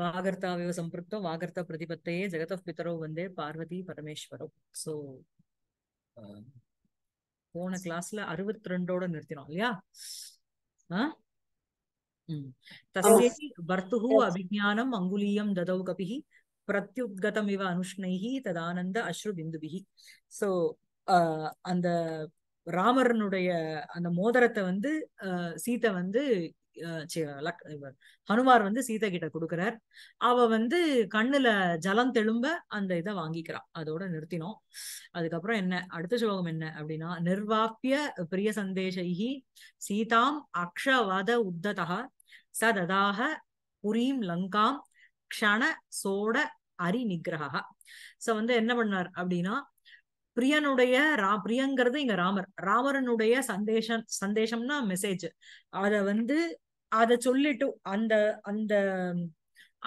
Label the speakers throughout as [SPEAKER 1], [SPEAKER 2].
[SPEAKER 1] வாகர்த்தாவிவ சம்பிருத்தோ வாகர்த்த பிரதிபத்தையே ஜெகத பித்தரோ வந்து பார்வதி பரமேஸ்வரோ சோ போன கிளாஸ்ல அறுபத்தி ரெண்டோட நிறுத்தினோம் இல்லையா ஆஹ் தஸ்யேதி அபிஜானம் அங்குலீயம் ததௌ கபிஹி பிரத்யுத்கதம் இவ அனுஷ்ணைஹி ததானந்த அஸ்ரு பிந்துபிஹி சோ அந்த ராமரனுடைய அந்த மோதிரத்தை வந்து சீத்தை வந்து ஹனுமார் வந்து சீதை கிட்ட கொடுக்கிறார் அவ வந்து கண்ணுல ஜலம் தெளும்ப அந்த இதை வாங்கிக்கிறான் அதோட நிறுத்தினோம் அதுக்கப்புறம் என்ன அடுத்த சுலோகம் என்ன அப்படின்னா நிர்வாப்பிய பிரிய சந்தேஷி சீதாம் அக்ஷவத உத்ததா சததாக புரீம் லங்காம் க்ஷண சோட அரி நிகிரகா சோ வந்து என்ன பண்ணார் அப்படின்னா பிரியனுடைய ரா பிரியங்கிறது இங்க ராமர் ராமரனுடைய சந்தேஷம் சந்தேஷம்னா மெசேஜ் அத வந்து அதை சொல்லிட்டு அந்த அந்த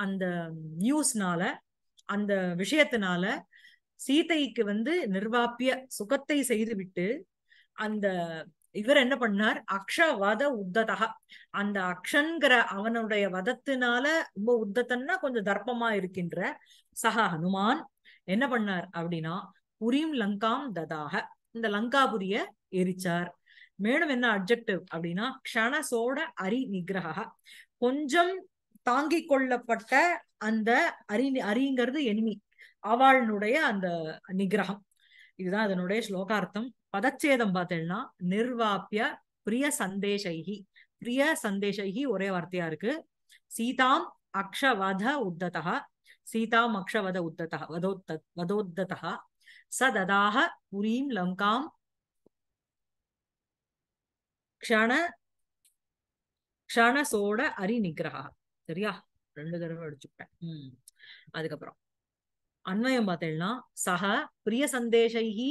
[SPEAKER 1] அந்த நியூஸ்னால அந்த விஷயத்தினால சீதைக்கு வந்து நிர்வாப்பிய சுகத்தை செய்துவிட்டு அந்த இவர் என்ன பண்ணார் அக்ஷ வத உத்ததா அந்த அக்ஷன்கிற அவனுடைய வதத்தினால ரொம்ப உத்தத்தன்னா கொஞ்சம் தர்ப்பமா இருக்கின்ற சக ஹனுமான் என்ன பண்ணார் அப்படின்னா புரியும் லங்காம் ததாக இந்த லங்காபுரிய எரிச்சார் மேலும் என்ன அப்ஜெக்டிவ் அப்படின்னா க்ஷணசோட அரி நிகிரகா கொஞ்சம் தாங்கி கொள்ளப்பட்ட அந்த அரி அரிங்கிறது எனிமி அவளுடைய அந்த நிகிரகம் இதுதான் அதனுடைய ஸ்லோகார்த்தம் பதச்சேதம் பார்த்தேன்னா நிர்வாப்பிய பிரிய சந்தேஷைகி பிரிய சந்தேஷைகி ஒரே வார்த்தையா இருக்கு சீதாம் அக்ஷவத உத்ததா சீதாம் அக்ஷவத உத்ததா வதோத்த வதோத்ததா சததாக ததாக புரீம் லங்காம் க்ஷண க்ஷண சோட அரி நிகிரகா சரியா ரெண்டு தடவை அடிச்சுக்கிட்டேன் உம் அதுக்கப்புறம் அன்வயம் பார்த்தேன்னா சஹ பிரிய சந்தேஷைஹி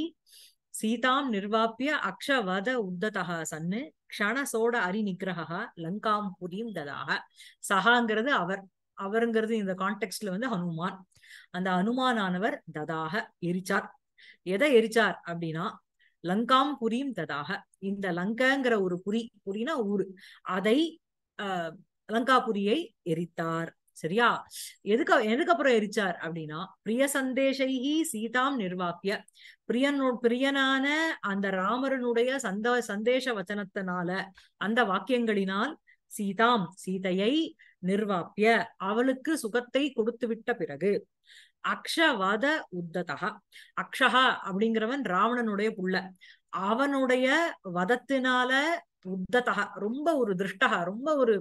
[SPEAKER 1] சீதாம் நிர்வாப்பிய அக்ஷவத உத்ததா சன்னு க்ஷண சோட அரி நிகிரகா லங்காம் புரியும் ததாக சகாங்கிறது அவர் அவருங்கிறது இந்த கான்டெக்ட்ல வந்து ஹனுமான் அந்த அனுமானானவர் ததாக எரிச்சார் எதை எரிச்சார் அப்படின்னா லங்காம் புரியும் ததாக இந்த லங்கங்கிற ஒரு புரி புரினா ஊரு அதை ஆஹ் லங்காபுரியை எரித்தார் சரியா எதுக்கு எதுக்கப்புறம் எரிச்சார் அப்படின்னா பிரிய சந்தேஷைகி சீதாம் நிர்வாப்பிய பிரியனு பிரியனான அந்த ராமரனுடைய சந்த சந்தேஷ வச்சனத்தினால அந்த வாக்கியங்களினால் சீதாம் சீதையை நிர்வாப்பிய அவளுக்கு சுகத்தை கொடுத்து விட்ட பிறகு அக்ஷவத உத்ததா அக்ஷஹா அப்படிங்கிறவன் ராவணனுடைய புள்ள அவனுடைய வதத்தினால உத்ததா ரொம்ப ஒரு திருஷ்டகா ரொம்ப ஒரு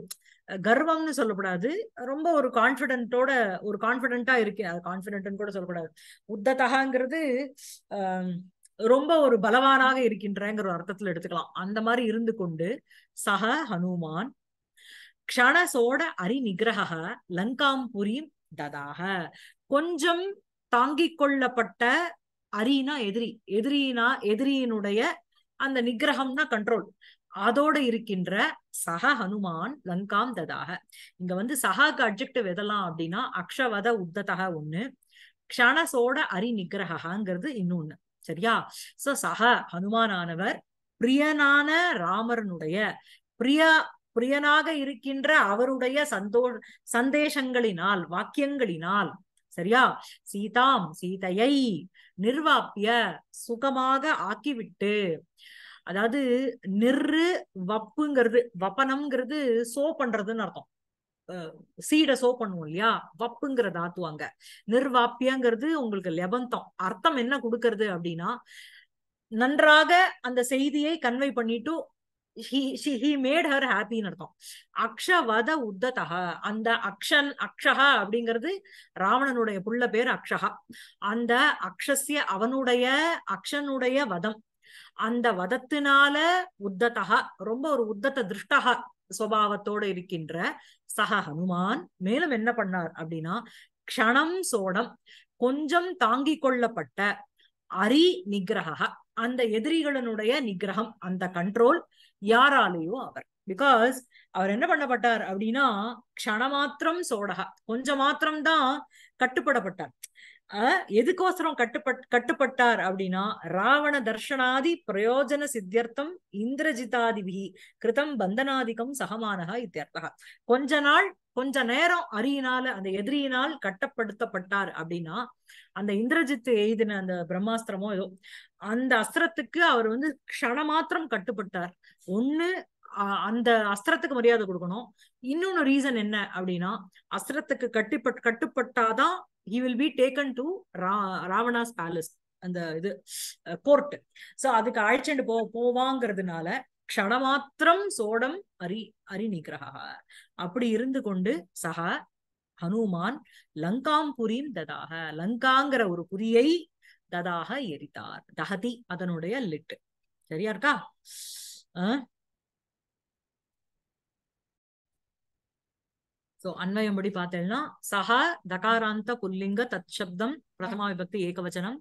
[SPEAKER 1] கர்வம்னு சொல்லக்கூடாது ரொம்ப ஒரு கான்பிடென்டோட ஒரு கான்பிடென்ட்டா இருக்கு அது கான்பிடென்ட்னு கூட சொல்லக்கூடாது உத்ததகாங்கிறது ரொம்ப ஒரு பலவானாக இருக்கின்றங்கிற ஒரு அர்த்தத்துல எடுத்துக்கலாம் அந்த மாதிரி இருந்து கொண்டு சக ஹனுமான் க்ஷணசோட அரி நிகிரக லங்காம்புரியும் ததாக கொஞ்சம் தாங்கிக் கொள்ளப்பட்ட அரினா எதிரி எதிரினா எதிரியினுடைய அந்த நிகிரகம்னா கண்ட்ரோல் அதோட இருக்கின்ற சக ஹனுமான் லங்காம் ததாக இங்க வந்து சகாக்கு அப்ஜெக்டிவ் எதெல்லாம் அப்படின்னா அக்ஷவத உத்ததக ஒண்ணு க்ஷணசோட அரி நிகிரகாங்கிறது இன்னொன்னு சரியா சோ சக ஹனுமானானவர் பிரியனான ராமரனுடைய பிரியா பிரியனாக இருக்கின்ற அவருடைய சந்தோ சந்தேஷங்களினால் வாக்கியங்களினால் சரியா சீதாம் சீதையை நிர்வாப்பிய சுகமாக ஆக்கிவிட்டு அதாவது நிறு வப்புங்கிறது வப்பனம்ங்கிறது சோ பண்றதுன்னு அர்த்தம் சீடை சோ பண்ணுவோம் இல்லையா வப்புங்கிறத ஆத்துவாங்க நிர்வாப்பியங்கிறது உங்களுக்கு லெபந்தம் அர்த்தம் என்ன கொடுக்கறது அப்படின்னா நன்றாக அந்த செய்தியை கன்வை பண்ணிட்டு மேட் ஹர் ஹாப்பின்னு அர்த்தம் அக்ஷவத உத்ததா அந்த அக்ஷன் அக்ஷஹா அப்படிங்கிறது ராவணனுடைய புள்ள பேர் அக்ஷகா அந்த அக்ஷசிய அவனுடைய அக்ஷனுடைய வதம் அந்த வதத்தினால உத்ததா ரொம்ப ஒரு உத்தத்த திருஷ்டகா சுவாவத்தோடு இருக்கின்ற சக ஹனுமான் மேலும் என்ன பண்ணார் அப்படின்னா க்ஷணம் சோடம் கொஞ்சம் தாங்கி கொள்ளப்பட்ட அரி நிகிரக அந்த எதிரிகளினுடைய நிகிரகம் அந்த கண்ட்ரோல் யாராலேயோ அவர் பிகாஸ் அவர் என்ன பண்ணப்பட்டார் அப்படின்னா க்ஷணமாத்திரம் சோடகா கொஞ்சம் மாத்திரம்தான் கட்டுப்படப்பட்டார் எதுக்கோசரம் கட்டுப்பட் கட்டுப்பட்டார் அப்படின்னா ராவண தர்ஷனாதி பிரயோஜன சித்தியர்த்தம் இந்திரஜிதாதிபி கிருதம் பந்தனாதிகம் சகமானகா இத்தியர்த்தகா கொஞ்ச நாள் கொஞ்ச நேரம் அரியினால அந்த எதிரியினால் கட்டப்படுத்தப்பட்டார் அப்படின்னா அந்த இந்திரஜித்து எய்தின அந்த பிரம்மாஸ்திரமோ ஏதோ அந்த அஸ்திரத்துக்கு அவர் வந்து க்ஷணமாத்திரம் கட்டுப்பட்டார் ஒண்ணு அந்த அஸ்திரத்துக்கு மரியாதை கொடுக்கணும் இன்னொன்னு ரீசன் என்ன அப்படின்னா அஸ்திரத்துக்கு கட்டுப்பட் கட்டுப்பட்டாதான் he will be taken to Ravana's palace அந்த இது கோர்ட் சோ அதுக்கு அழைச்சிட்டு போ போவாங்கிறதுனால க்ஷணமாத்திரம் சோடம் அரி அரி நிகிரகா அப்படி இருந்து கொண்டு சகா ஹனுமான் லங்காம்புரியும் ததாக லங்காங்கிற ஒரு புரியை ததாக எரித்தார் தகதி அதனுடைய லிட்டு சரியா இருக்கா ஆஹ் சோ அன்வயம் படி பார்த்தேன்னா சஹா தகாராந்த புல்லிங்க தத் சப்தம் பிரதமா விபக்தி ஏகவச்சனம்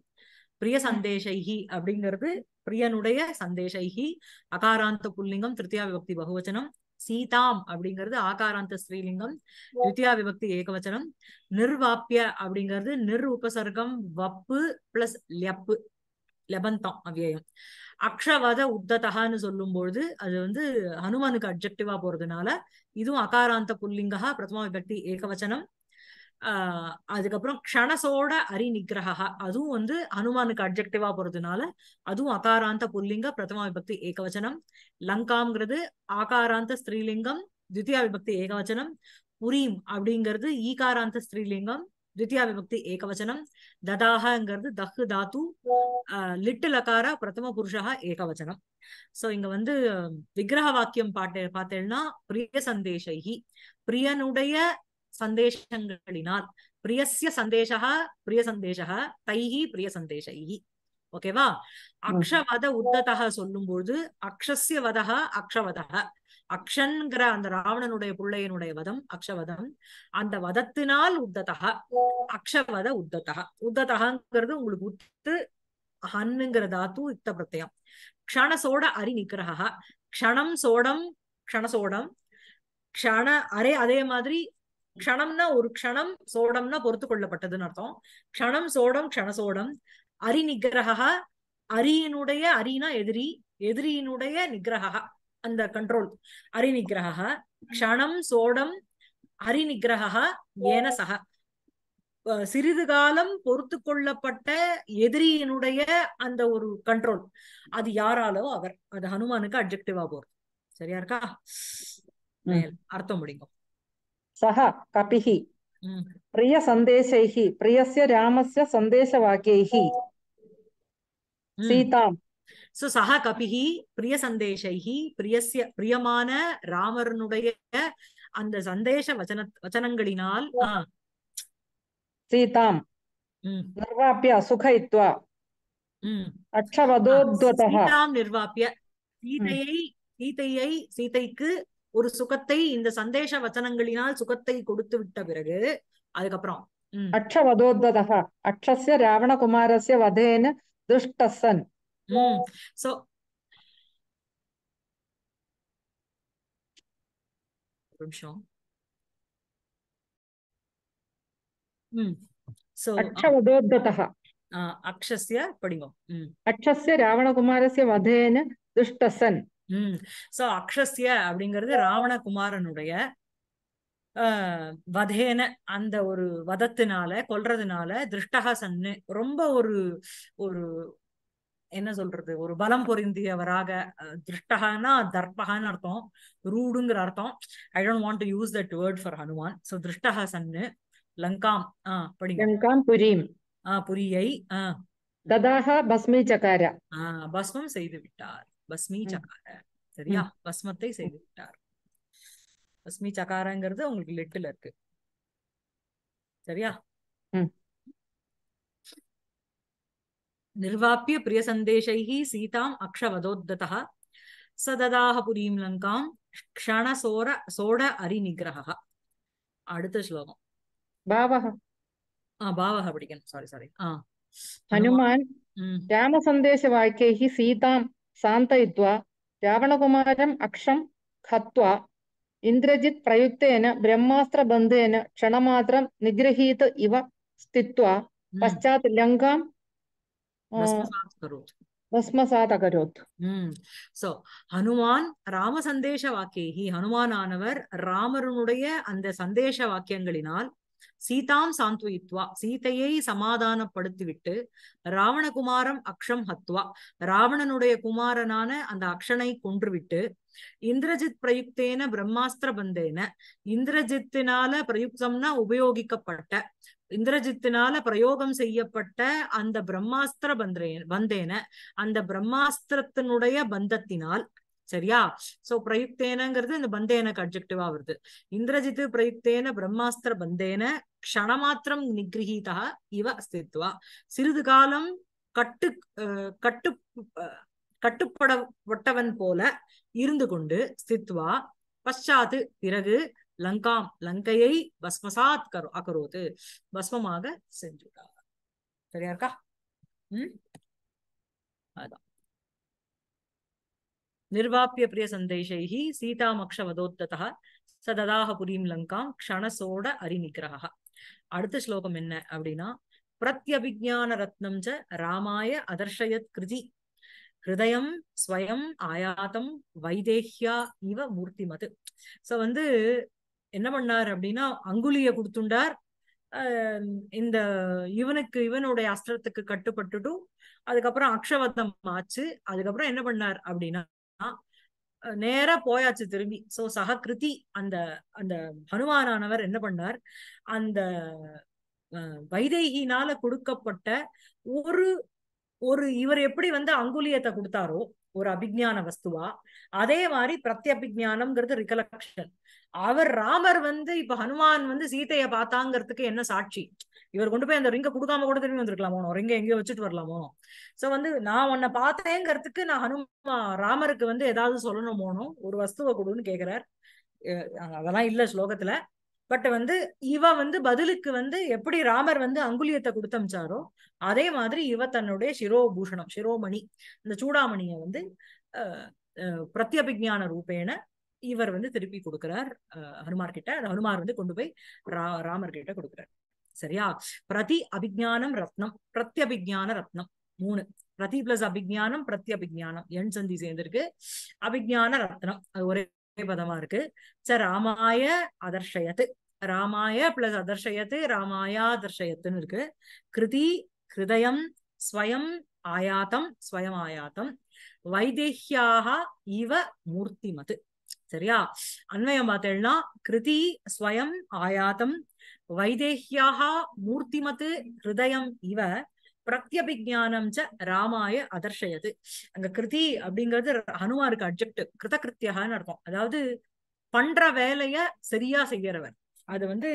[SPEAKER 1] பிரிய சந்தேஷைஹி அப்படிங்கிறது பிரியனுடைய சந்தேஷைஹி அகாராந்த புல்லிங்கம் திருத்தியா விபக்தி பகுவச்சனம் சீதாம் அப்படிங்கிறது ஆகாராந்த ஸ்ரீலிங்கம் தித்யா விபக்தி ஏகவச்சனம் நிர்வாப்பிய அப்படிங்கிறது நிர் உபசர்க்கம் வப்பு பிளஸ் லெப்பு லெபன்தான் அவ்வியம் அக்ஷவத உத்ததகான்னு சொல்லும்பொழுது அது வந்து ஹனுமனுக்கு அப்ஜெக்டிவா போறதுனால இதுவும் அகாராந்த புல்லிங்கா பிரதமா விபக்தி ஏகவச்சனம் ஆஹ் அதுக்கப்புறம் க்ஷணசோட அரி நிகிரகா அதுவும் வந்து ஹனுமானுக்கு அப்ஜெக்டிவா போறதுனால அதுவும் அகாராந்த புல்லிங்க பிரதமா விபக்தி ஏகவச்சனம் லங்காங்கிறது ஆகாராந்த ஸ்ரீலிங்கம் தித்தியா விபக்தி ஏகவச்சனம் புரீம் அப்படிங்கிறது ஈகாராந்த ஸ்ரீலிங்கம் தித்யா விபக்தி ஏகவச்சனம் ததாகங்கிறது தஹு தாத்து லிட்டு லகாரா பிரதம புருஷா ஏகவச்சனம் சோ இங்க வந்து விக்கிரக வாக்கியம் பாட்டு பார்த்தேன்னா பிரிய சந்தேஷகி பிரியனுடைய சந்தேஷங்களினால் பிரியசிய சந்தேஷா பிரிய சந்தேஷா தைஹி பிரிய சந்தேஷைஹி ஓகேவா அக்ஷவத உத்ததா சொல்லும் பொழுது அக்ஷஸ்ய வதா அக்ஷவதா அக்ஷன்கிற அந்த ராவணனுடைய பிள்ளையனுடைய வதம் அக்ஷவதம் அந்த வதத்தினால் உத்ததா அக்ஷவத உத்ததா உத்ததகாங்கிறது உங்களுக்கு உத்து ஹன்னுங்கிற தாத்து யுக்த பிரத்தயம் க்ஷணசோட அரி நிக்கிரகா க்ஷணம் சோடம் க்ஷணசோடம் க்ஷண அரே அதே மாதிரி க்ஷணம்னா ஒரு க்ஷணம் சோடம்னா பொறுத்து கொள்ளப்பட்டதுன்னு அர்த்தம் க்ஷணம் சோடம் க்ஷணசோடம் அரி நிகிரகா அரியனுடைய அரினா எதிரி எதிரியினுடைய நிகிரகா அந்த கண்ட்ரோல் அரிநிகிரகா க்ஷணம் சோடம் அரிநிகிரகா ஏன சக சிறிது காலம் பொறுத்து கொள்ளப்பட்ட எதிரியினுடைய அந்த ஒரு கண்ட்ரோல் அது யாராலோ அவர் அது ஹனுமானுக்கு அப்ஜெக்டிவா போறது சரியா இருக்கா அர்த்தம் முடிங்கும்
[SPEAKER 2] சக கபிஹி பிரிய சந்தேசைஹி ராமசிய சந்தேச வாக்கியி சீதாம்
[SPEAKER 1] சோ சக கபிகி பிரிய சந்தேஷைகி பிரியசிய பிரியமான ராமரனுடைய அந்த சந்தேஷ வச்சன வச்சனங்களினால்
[SPEAKER 2] சீதாம் சுகைத்வா சீதாம்
[SPEAKER 1] நிர்வாப்பிய சீதையை சீதையை சீதைக்கு ஒரு சுகத்தை இந்த சந்தேஷ வச்சனங்களினால் சுகத்தை கொடுத்து விட்ட பிறகு அதுக்கப்புறம்
[SPEAKER 2] அக்ஷவதோத்வதா ராவண ராவணகுமாரஸ்ய வதேன துஷ்டசன்
[SPEAKER 1] Mm. So sure.
[SPEAKER 2] Mm. So अक्षवधोद्धतः
[SPEAKER 1] अक्षस्य पडिवम्
[SPEAKER 2] अक्षस्य रावणकुमारस्य वधेन दुष्टसन्
[SPEAKER 1] சோ அக்ஷஸ்ய அப்படிங்கிறது ராவணகுமாரனுடைய வதேன அந்த ஒரு வதத்தினால கொல்றதுனால திருஷ்டகா ரொம்ப ஒரு ஒரு என்ன சொல்றது ஒரு பலம் பொருந்தியவராக திருஷ்டகானா தர்பகான்னு அர்த்தம் ரூடுங்கிற அர்த்தம் I don't want to use that word for Hanuman so திருஷ்டகா சன்னு லங்காம் ஆஹ் படி
[SPEAKER 2] லங்காம் புரியும் ஆஹ் புரியை ஆஹ் ததாக பஸ்மி சக்கார
[SPEAKER 1] ஆஹ் பஸ்மம் செய்து விட்டார் பஸ்மி சகார சரியா பஸ்மத்தை செய்து விட்டார் பஸ்மி சகாரங்கிறது உங்களுக்கு லெட்டுல இருக்கு சரியா निर्वाप्य प्रियसन्देशैः सीताम् अक्षवदोद्धतः स ददाह पुरीं लङ्कां क्षणसोर सोड അരിനിഗ്രഹ അടുത്ത ശ്ലോകം ഭാവഹ ആ ഭാവഹ പഠിക്കണം സോറി സോറി ആ
[SPEAKER 2] ഹനുമാൻ രാമസന്ദേശവാക്യൈ സീതാം സാന്തയിത്വ രാവണകുമാരം അക്ഷം ഖത്വ ഇന്ദ്രജിത് പ്രയുക്തേന ബ്രഹ്മാസ്ത്ര ബന്ധേന ക്ഷണമാത്രം നിഗ്രഹീത് ഇവ സ്ഥിത്വ പശ്ചാത് ലങ്കാം
[SPEAKER 1] சோ ஹனுமான் ராம சந்தேஷ வாக்கியி ஹனுமானானவர் ராமருனுடைய அந்த சந்தேஷ வாக்கியங்களினால் சீதாம் சாந்துவித்வா சீதையை சமாதானப்படுத்திவிட்டு ராவணகுமாரம் அக்ஷம் ஹத்வா ராவணனுடைய குமாரனான அந்த அக்ஷனை கொன்றுவிட்டு இந்திரஜித் பிரயுக்தேன பிரம்மாஸ்திர பந்தேன இந்திரஜித்தினால பிரயுக்தம்னா உபயோகிக்கப்பட்ட இந்திரஜித்தினால பிரயோகம் செய்யப்பட்ட அந்த பிரம்மாஸ்திர பந்தே பந்தேன அந்த பிரம்மாஸ்திரத்தினுடைய பந்தத்தினால் சரியா சோ பிரயுக்தேனங்கிறது இந்த பந்தேன அப்ஜெக்டிவா வருது இந்திரஜித் பிரயுக்தேன பிரம்மாஸ்திர பந்தேன க்ஷணமாத்திரம் நிகிரகிதா இவ அஸ்தித்வா சிறிது காலம் கட்டு கட்டு கட்டுப்படப்பட்டவன் போல இருந்து கொண்டு ஸ்தித்வா பஷாத்து பிறகு லங்காம் லங்கையை பஸ்மசாத் கரோ அகரோது பஸ்மமாக செஞ்சுட்டார் சரியா இருக்கா உம் அதான் நிர்வாப்பிய பிரிய சந்தேஷைஹி சீதாமக்ஷ வதோத்ததா சததாக புரியும் லங்காம் க்ஷணசோட அரிநிகிரகா அடுத்த ஸ்லோகம் என்ன அப்படின்னா பிரத்யபிஜான ரத்னம் ச ராமாய அதர்ஷயத் கிருதி ஹிருதயம் ஸ்வயம் ஆயாதம் வைதேஹ்யா இவ மூர்த்திமது சோ வந்து என்ன பண்ணார் அப்படின்னா அங்குலிய கொடுத்துண்டார் இந்த இவனுக்கு இவனுடைய அஸ்திரத்துக்கு கட்டுப்பட்டுட்டும் அதுக்கப்புறம் அக்ஷவத்தம் ஆச்சு அதுக்கப்புறம் என்ன பண்ணார் அப்படின்னா நேரா போயாச்சு திரும்பி சோ சககிருதி அந்த அந்த ஹனுமானானவர் என்ன பண்ணார் அந்த வைதேகினால கொடுக்கப்பட்ட ஒரு ஒரு இவர் எப்படி வந்து அங்குலியத்தை கொடுத்தாரோ ஒரு அபிஜான வஸ்துவா அதே மாதிரி பிரத்யபிஜானம்ங்கிறது ரிகலக்ஷன் அவர் ராமர் வந்து இப்ப ஹனுமான் வந்து சீதையை பார்த்தாங்கிறதுக்கு என்ன சாட்சி இவர் கொண்டு போய் அந்த ரிங்க கொடுக்காம கூட திரும்பி வந்திருக்கலாமோ ரிங்க எங்கேயோ வச்சுட்டு வரலாமோ சோ வந்து நான் உன்னை பார்த்தேங்கிறதுக்கு நான் ஹனுமா ராமருக்கு வந்து ஏதாவது சொல்லணுமோனும் ஒரு வஸ்துவை கொடுன்னு கேக்குறார் அதெல்லாம் இல்ல ஸ்லோகத்துல பட் வந்து இவ வந்து பதிலுக்கு வந்து எப்படி ராமர் வந்து அங்குலியத்தை கொடுத்தமிச்சாரோ அதே மாதிரி இவ தன்னுடைய சிரோபூஷணம் சிரோமணி இந்த சூடாமணியை வந்து பிரத்யபிஜான ரூபேன இவர் வந்து திருப்பி கொடுக்கிறார் ஹனுமார் கிட்ட ஹனுமார் வந்து கொண்டு போய் ரா ராமர் கிட்ட கொடுக்கிறார் சரியா பிரதி அபிஜானம் ரத்னம் பிரத்யபிஜான ரத்னம் மூணு பிரதி பிளஸ் அபிஜானம் பிரத்யபிஜானம் எண் சந்தி சேர்ந்திருக்கு அபிஜான ரத்னம் அது ஒரே பதமா இருக்கு ச ராமாய அதர்ஷயத்து ராமாய பிளஸ் அதர்ஷயத்து ராமாயா அதர்ஷயத்துன்னு இருக்கு கிருதி ஹிருதயம் ஸ்வயம் ஆயாத்தம் ஸ்வயம் ஆயாத்தம் வைதேஹியாக இவ மூர்த்திமது சரியா அன்வயம் பார்த்தேன்னா கிருதி ஸ்வயம் ஆயாத்தம் வைதேஹியாக மூர்த்திமத்து ஹிருதயம் இவ பிரத்யபிஜானம் ச ராமாய அதர்ஷயது அங்க கிருதி அப்படிங்கிறது ஹனுமாருக்கு அப்ஜெக்ட் கிருத கிருத்தியகான்னு அர்த்தம் அதாவது பண்ற வேலைய சரியா செய்யறவர் அது வந்து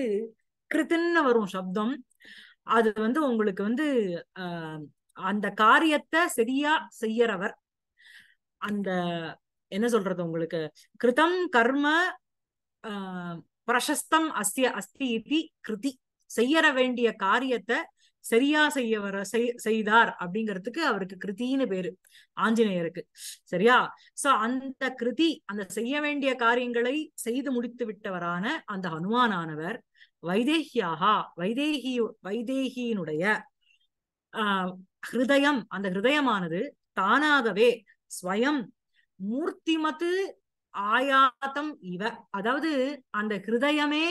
[SPEAKER 1] கிருத்தின்னு வரும் சப்தம் அது வந்து உங்களுக்கு வந்து ஆஹ் அந்த காரியத்தை சரியா செய்யறவர் அந்த என்ன சொல்றது உங்களுக்கு கிருதம் கர்ம ஆஹ் பிரசஸ்தம் அஸ்திய அஸ்தி கிருதி செய்யற வேண்டிய காரியத்தை சரியா செய்ய வர செய்தார் அப்படிங்கிறதுக்கு அவருக்கு கிருத்தின்னு பேரு ஆஞ்சநேயருக்கு சரியா சோ அந்த கிருதி அந்த செய்ய வேண்டிய காரியங்களை செய்து முடித்து விட்டவரான அந்த ஹனுமானானவர் வைதேகியாகா வைதேகி வைதேகியினுடைய ஆஹ் ஹிருதயம் அந்த ஹிருதயமானது தானாகவே ஸ்வயம் மூர்த்திமத்து ஆயாத்தம் இவ அதாவது அந்த ஹிருதயமே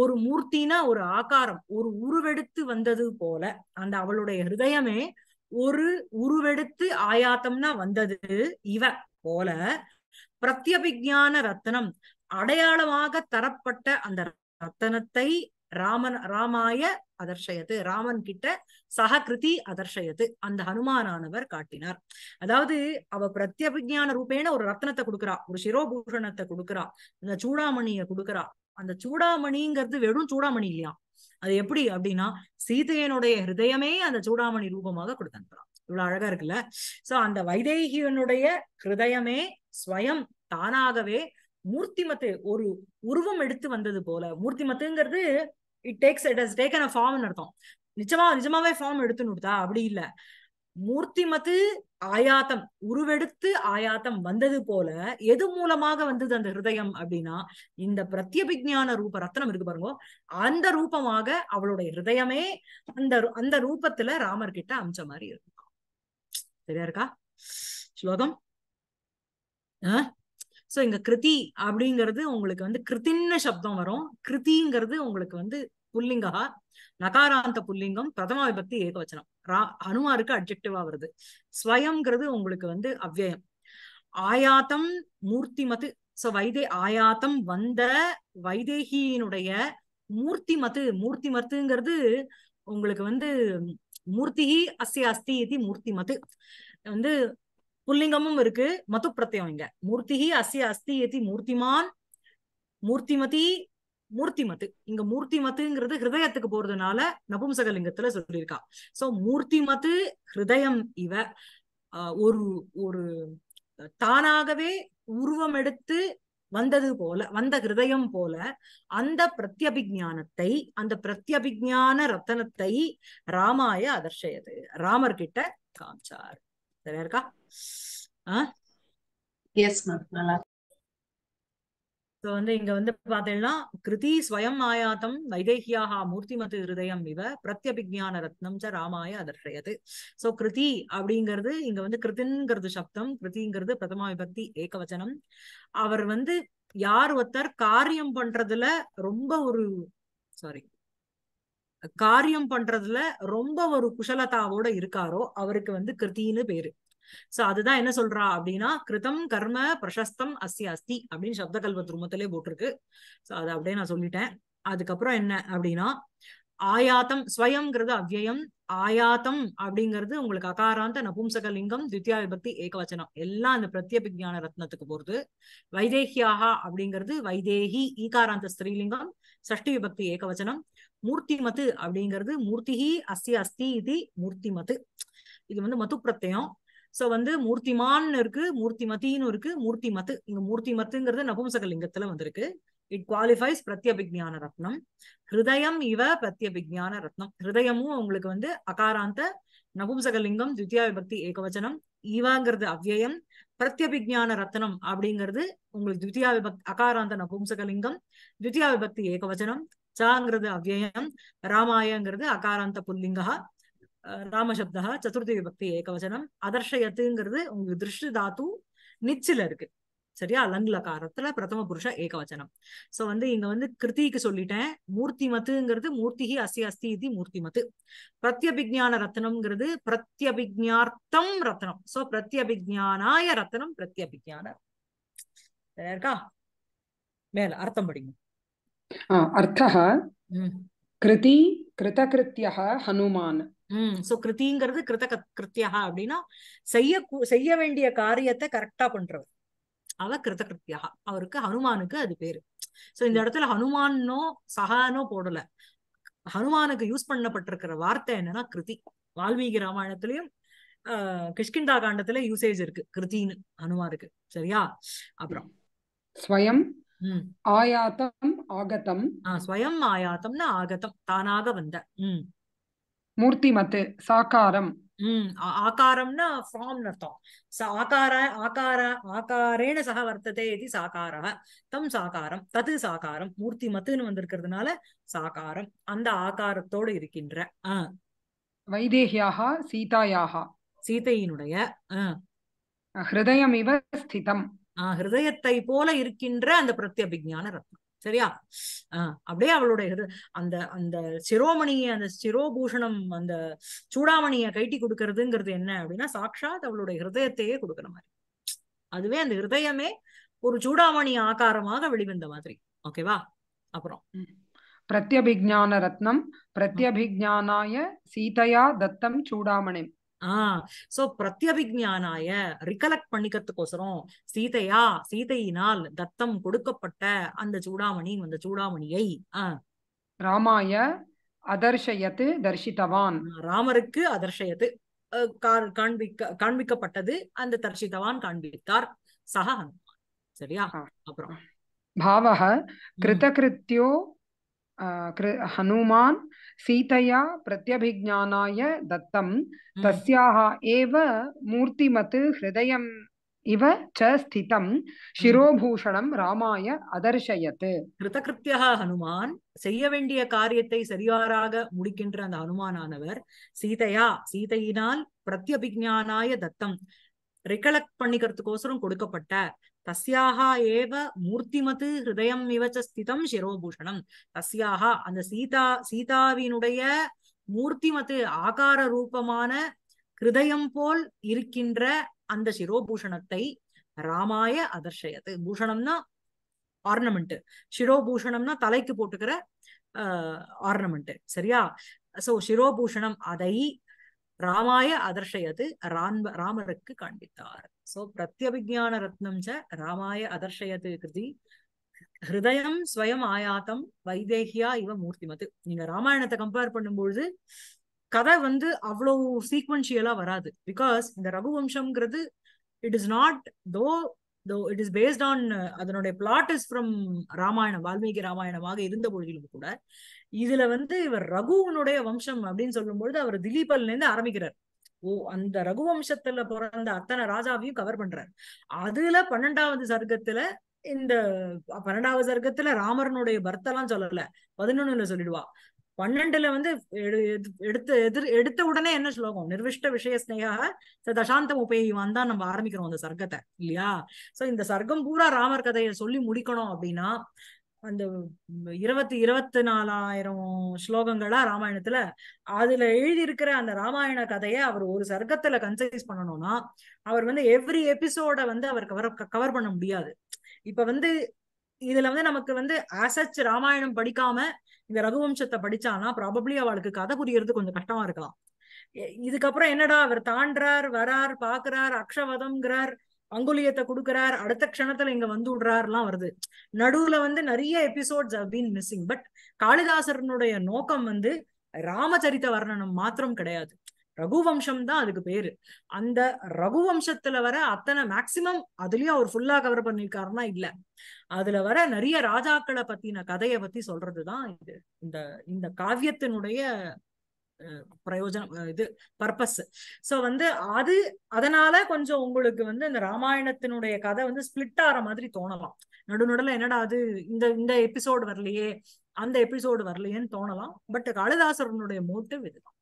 [SPEAKER 1] ஒரு மூர்த்தினா ஒரு ஆகாரம் ஒரு உருவெடுத்து வந்தது போல அந்த அவளுடைய ஹிருதயமே ஒரு உருவெடுத்து ஆயாத்தம்னா வந்தது இவ போல பிரத்யபிஜான ரத்தனம் அடையாளமாக தரப்பட்ட அந்த ரத்தனத்தை ராமன் ராமாய அதர்ஷயத்து ராமன் கிட்ட சககிருதி அதர்ஷயத்து அந்த ஹனுமானானவர் காட்டினார் அதாவது அவ பிரத்யபிஜான ரூபேன ஒரு ரத்னத்தை கொடுக்குறா ஒரு சிரோபூஷணத்தை கொடுக்குறா இந்த சூடாமணிய கொடுக்குறா அந்த சூடாமணிங்கிறது வெறும் சூடாமணி இல்லையா அது எப்படி அப்படின்னா சீதையனுடைய ஹிருதயமே அந்த சூடாமணி ரூபமாக கொடுத்து அனுப்புறான் இவ்வளவு அழகா இருக்குல்ல சோ அந்த வைதேகியனுடைய ஹிருதயமே ஸ்வயம் தானாகவே மூர்த்திமத்து ஒரு உருவம் எடுத்து வந்தது போல மூர்த்திமத்துங்கிறது it takes it has taken a ஃபார்ம்னு அர்த்தம் நிச்சமா நிஜமாவே ஃபார்ம் எடுத்துன்னு கொடுத்தா அப்படி இல்லை மூர்த்திமத்து ஆயாத்தம் உருவெடுத்து ஆயாத்தம் வந்தது போல எது மூலமாக வந்தது அந்த ஹிருதயம் அப்படின்னா இந்த பிரத்யபிஜான ரூப ரத்னம் இருக்கு பாருங்க அந்த ரூபமாக அவளுடைய ஹிருதயமே அந்த அந்த ரூபத்துல ராமர் கிட்ட அமிச்ச மாதிரி இருக்கும் சரியா இருக்கா ஸ்லோகம் ஆஹ் சோ இங்க கிருதி அப்படிங்கிறது உங்களுக்கு வந்து கிருத்தின்னு சப்தம் வரும் கிருதிங்கிறது உங்களுக்கு வந்து புல்லிங்கா நகாராந்த புல்லிங்கம் பிரதம விபக்தி ஏகவச்சனம் ரா அனுமாருக்கு அப்ஜெக்டிவா வருது ஸ்வயங்கிறது உங்களுக்கு வந்து அவ்வயம் ஆயாத்தம் மூர்த்திமது சோ வைதே ஆயாத்தம் வந்த வைதேகியினுடைய மூர்த்திமத்து மூர்த்திமத்துங்கிறது உங்களுக்கு வந்து மூர்த்தி அஸ்ய அஸ்தி இது மூர்த்திமத்து வந்து புல்லிங்கமும் இருக்கு மது பிரத்தியம் இங்க மூர்த்தி அஸ்ய அஸ்தி இது மூர்த்திமான் மூர்த்திமதி மூர்த்திமத்து இங்க மூர்த்திமத்துங்கிறது ஹிருதயத்துக்கு போறதுனால நபும்சகலிங்கத்துல சொல்லியிருக்கா சோ மூர்த்திமத்து ஹிருதயம் இவ ஒரு ஒரு தானாகவே உருவம் எடுத்து வந்தது போல வந்த ஹிருதயம் போல அந்த பிரத்யபிஜானத்தை அந்த பிரத்யபிஜான ரத்தனத்தை ராமாய அதர்ஷயது ராமர் கிட்ட காமிச்சார் சரியா இருக்கா ஆஹ் எஸ் மேம் நல்லா சோ வந்து இங்க வந்து பாத்தீங்கன்னா கிருதி ஸ்வயம் ஆயாத்தம் வைதேகியாக மூர்த்திமது ஹிருதயம் இவ பிரத்யபிஜான ரத்னம் ச ராமாய அதர்ஷயது சோ கிருதி அப்படிங்கிறது இங்க வந்து கிருதிங்கிறது சப்தம் கிருதிங்கிறது பிரதமா விபக்தி ஏகவச்சனம் அவர் வந்து யார் ஒருத்தர் காரியம் பண்றதுல ரொம்ப ஒரு சாரி காரியம் பண்றதுல ரொம்ப ஒரு குஷலதாவோட இருக்காரோ அவருக்கு வந்து கிருத்தின்னு பேரு சோ அதுதான் என்ன சொல்றா அப்படின்னா கிருதம் கர்ம பிரசஸ்தம் அஸ்தி அஸ்தி அப்படின்னு சப்த கல்வ துருமத்திலே போட்டிருக்கு சோ அதை அப்படியே நான் சொல்லிட்டேன் அதுக்கப்புறம் என்ன அப்படின்னா ஆயாத்தம் ஸ்வயங்கிறது அவ்வயம் ஆயாத்தம் அப்படிங்கிறது உங்களுக்கு அகாராந்த நபும்சகலிங்கம் தித்யா விபக்தி ஏகவச்சனம் எல்லாம் அந்த பிரத்யபிஜான ரத்னத்துக்கு போறது வைதேகியாகா அப்படிங்கிறது வைதேகி ஈகாராந்த ஸ்திரீலிங்கம் சஷ்டி விபக்தி ஏகவச்சனம் மூர்த்தி மத்து அப்படிங்கிறது மூர்த்திஹி அஸ்தி அஸ்தி இது மூர்த்தி மத்து இது வந்து மது பிரத்தயம் சோ வந்து மூர்த்திமான்னு இருக்கு மூர்த்திமத்தின்னு இருக்கு மூர்த்தி மத்து இங்க மூர்த்தி மத்துங்கிறது நபும்சக லிங்கத்துல வந்திருக்கு இட் குவாலிஃபைஸ் பிரத்யபிஜான ரத்னம் ஹிருதயம் இவ பிரத்யபிஜான ரத்னம் ஹிருதயமும் உங்களுக்கு வந்து அகாராந்த நபும்சகலிங்கம் தித்யா விபக்தி ஏகவச்சனம் ஈவாங்கிறது அவ்யயம் பிரத்யபிஜான ரத்னம் அப்படிங்கிறது உங்களுக்கு தித்யா விபக்தி அகாராந்த நபும்சகலிங்கம் தித்யா விபக்தி ஏகவச்சனம் சாங்கிறது அவ்யயம் ராமாயங்கிறது அகாராந்த புல்லிங்கா ராமசப்தா சதுர்த்தி விபக்தி ஏகவசனம் அதர்ஷயத்துங்கிறது உங்களுக்கு திருஷ்டி தாத்து நிச்சில இருக்கு சரியா லங்ல காரத்துல பிரதம புருஷ ஏகவச்சனம் சோ வந்து இங்க வந்து கிருத்திக்கு சொல்லிட்டேன் மூர்த்தி மத்துங்கிறது மூர்த்தி அசி அஸ்தி இது மூர்த்தி மத்து பிரத்யபிஜான ரத்னம்ங்கிறது பிரத்யபிஜார்த்தம் ரத்னம் சோ பிரத்யபிஜானாய ரத்னம் பிரத்யபிஜான இருக்கா
[SPEAKER 3] மேல அர்த்தம் படிங்க அர்த்தः கிருதி कृतकृत्यः ஹனுமான் உம் சோ கிருத்திங்கிறது
[SPEAKER 1] கிருத கிருத்தியா அப்படின்னா செய்ய செய்ய வேண்டிய காரியத்தை கரெக்டா பண்றவர் அவ கிருத்த கிருத்தியா அவருக்கு ஹனுமானுக்கு அது பேரு சோ இந்த இடத்துல ஹனுமானோ சகானோ போடல ஹனுமானுக்கு யூஸ் பண்ணப்பட்டிருக்கிற வார்த்தை என்னன்னா கிருதி வால்மீகி ராமாயணத்திலயும் கிஷ்கிண்டா காண்டத்துல யூசேஜ் இருக்கு கிருத்தின்னு ஹனுமானுக்கு சரியா
[SPEAKER 3] அப்புறம் ஸ்வயம் ஆயாத்தம் ஆகத்தம் ஸ்வயம் ஆயாத்தம்னு ஆகத்தம் தானாக வந்த உம் மூர்த்தி மத்து சாக்காரம்
[SPEAKER 1] உம் ஆகாரம்னா ஃபார்ம் அர்த்தம் ஆகார ஆகார ஆகாரேண சக வர்த்ததே இது சாகாரா தம் சாகாரம் தது சாகாரம் மூர்த்தி மத்துன்னு வந்திருக்கிறதுனால சாகாரம் அந்த ஆகாரத்தோடு இருக்கின்ற
[SPEAKER 3] வைதேகியாக சீதாயாக சீதையினுடைய ஹிருதயம் இவ ஸ்திதம்
[SPEAKER 1] ஹிருதயத்தை போல இருக்கின்ற அந்த பிரத்யபிஜான ரத்னம் சரியா ஆஹ் அப்படியே அவளுடைய அந்த அந்த சிரோமணியை அந்த சிரோபூஷணம் அந்த சூடாமணியை கைட்டி கொடுக்கறதுங்கிறது என்ன அப்படின்னா சாட்சாத் அவளுடைய ஹிருதயத்தையே கொடுக்கற மாதிரி அதுவே அந்த ஹிருதயமே ஒரு சூடாமணி ஆகாரமாக வெளிவந்த மாதிரி ஓகேவா அப்புறம்
[SPEAKER 3] பிரத்யபிஜான ரத்னம் பிரத்யபிஜானாய சீதையா தத்தம் சூடாமணி
[SPEAKER 1] ஆஹ் சோ பிரத்யபிஜானாய ரிகலெக்ட் பண்ணிக்கிறதுக்கோசரம் சீதையா சீதையினால் தத்தம் கொடுக்கப்பட்ட அந்த சூடாமணி அந்த சூடாமணியை ஆஹ் ராமாய அதர்ஷயத்து தர்ஷித்தவான் ராமருக்கு அதர்ஷயத்து காண்பிக்க காண்பிக்கப்பட்டது அந்த தர்ஷித்தவான் காண்பித்தார் சக
[SPEAKER 2] சரியா அப்புறம்
[SPEAKER 3] பாவக கிருதகிருத்தியோ हनुमान् सीतया प्रत्यभिज्ञानाय दत्तं तस्याः एव मूर्तिमत् हृदयम् इव च स्थितं शिरोभूषणं ராமாய அதர்ஷயத்து
[SPEAKER 1] கிருதகிருத்தியா ஹனுமான் செய்ய வேண்டிய காரியத்தை சரியாராக முடிக்கின்ற அந்த ஹனுமானானவர் சீதையா சீதையினால் பிரத்யபிஜானாய தத்தம் ரிகலக்ட் பண்ணிக்கிறதுக்கோசரம் கொடுக்கப்பட்ட தஸ்யாக ஏவ மூர்த்திமது ஹிருதயம் இவச்ச ஸ்திதம் சிரோபூஷணம் தஸ்யாக அந்த சீதா சீதாவினுடைய மூர்த்திமத்து ஆகார ரூபமான ஹிருதயம் போல் இருக்கின்ற அந்த சிரோபூஷணத்தை ராமாய அதர்ஷயத்து பூஷணம்னா ஆர்னமெண்ட் சிரோபூஷணம்னா தலைக்கு போட்டுக்கிற ஆர்னமெண்ட் சரியா சோ சிரோபூஷணம் அதை ராமாய அதர்ஷயது ராம்ப ராமருக்கு காண்பித்தார் சோ பிரத்யபிஜான ரத்னம் ச ராமாய அதர்ஷயது கிருதி ஹிருதயம் ஸ்வயம் ஆயாத்தம் வைதேகியா இவ மூர்த்திமது நீங்க ராமாயணத்தை கம்பேர் பண்ணும்பொழுது கதை வந்து அவ்வளவு சீக்வன்சியலா வராது பிகாஸ் இந்த ரகுவம்சம்ங்கிறது it is not though though it is based on அதனுடைய plot is from Ramayana Valmiki ராமாயணமாக இருந்த பொழுதிலும் கூட இதுல வந்து இவர் ரகுவனுடைய வம்சம் அப்படின்னு சொல்லும் பொழுது அவர் திலீபல்ல இருந்து ஆரம்பிக்கிறார் ஓ அந்த ரகுவம்சத்துல பிறந்த அத்தனை ராஜாவையும் கவர் பண்றாரு அதுல பன்னெண்டாவது சர்க்கத்துல இந்த பன்னெண்டாவது சர்க்கத்துல ராமரனுடைய பர்தெல்லாம் சொல்லல பதினொன்னுல சொல்லிடுவா பன்னெண்டுல வந்து எடுத்த எதிர் எடுத்த உடனே என்ன ஸ்லோகம் நிர்விஷ்ட விஷய ஸ்னேகா தசாந்தம் உபயோகிவான் தான் நம்ம ஆரம்பிக்கிறோம் அந்த சர்க்கத்தை இல்லையா சோ இந்த சர்க்கம் பூரா ராமர் கதையை சொல்லி முடிக்கணும் அப்படின்னா அந்த இருபத்தி இருபத்தி நாலாயிரம் ஸ்லோகங்களா ராமாயணத்துல அதுல எழுதியிருக்கிற அந்த ராமாயண கதையை அவர் ஒரு சர்க்கத்துல கன்சைஸ் பண்ணணும்னா அவர் வந்து எவ்ரி எபிசோட வந்து அவர் கவர் கவர் பண்ண முடியாது இப்ப வந்து இதுல வந்து நமக்கு வந்து ஆசச் ராமாயணம் படிக்காம இந்த ரகுவம்சத்தை படிச்சானா ப்ராபப்ளி அவளுக்கு கதை புரியறது கொஞ்சம் கஷ்டமா இருக்கலாம் இதுக்கப்புறம் என்னடா அவர் தாண்டார் வரார் பாக்குறார் அக்ஷவதம்ங்கிறார் அங்குலியத்தை கொடுக்கிறார் அடுத்த க்ஷணத்துல இங்க வந்து விடுறாருலாம் வருது நடுவுல வந்து நிறைய எபிசோட்ஸ் பீன் மிஸ்ஸிங் பட் காளிதாசரனுடைய நோக்கம் வந்து ராமச்சரித்த வர்ணனம் மாத்திரம் கிடையாது ரகுவம்சம் தான் அதுக்கு பேரு அந்த ரகுவம்சத்துல வர அத்தனை மேக்சிமம் அதுலயும் அவர் ஃபுல்லா கவர் பண்ணிருக்காருன்னா இல்ல அதுல வர நிறைய ராஜாக்களை பத்தின கதையை பத்தி சொல்றதுதான் இது இந்த இந்த காவியத்தினுடைய பிரயோஜனம் இது பர்பஸ் சோ வந்து அது அதனால கொஞ்சம் உங்களுக்கு வந்து இந்த ராமாயணத்தினுடைய கதை வந்து ஸ்பிளிட் ஆற மாதிரி தோணலாம் நடுநடுல என்னடா அது இந்த இந்த எபிசோடு வரலையே அந்த எபிசோடு வரலையேன்னு தோணலாம் பட் காளிதாசரனுடைய மோட்டிவ் இதுதான்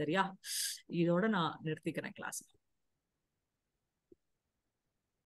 [SPEAKER 1] சரியா இதோட நான் நிறுத்திக்கிறேன் கிளாஸ்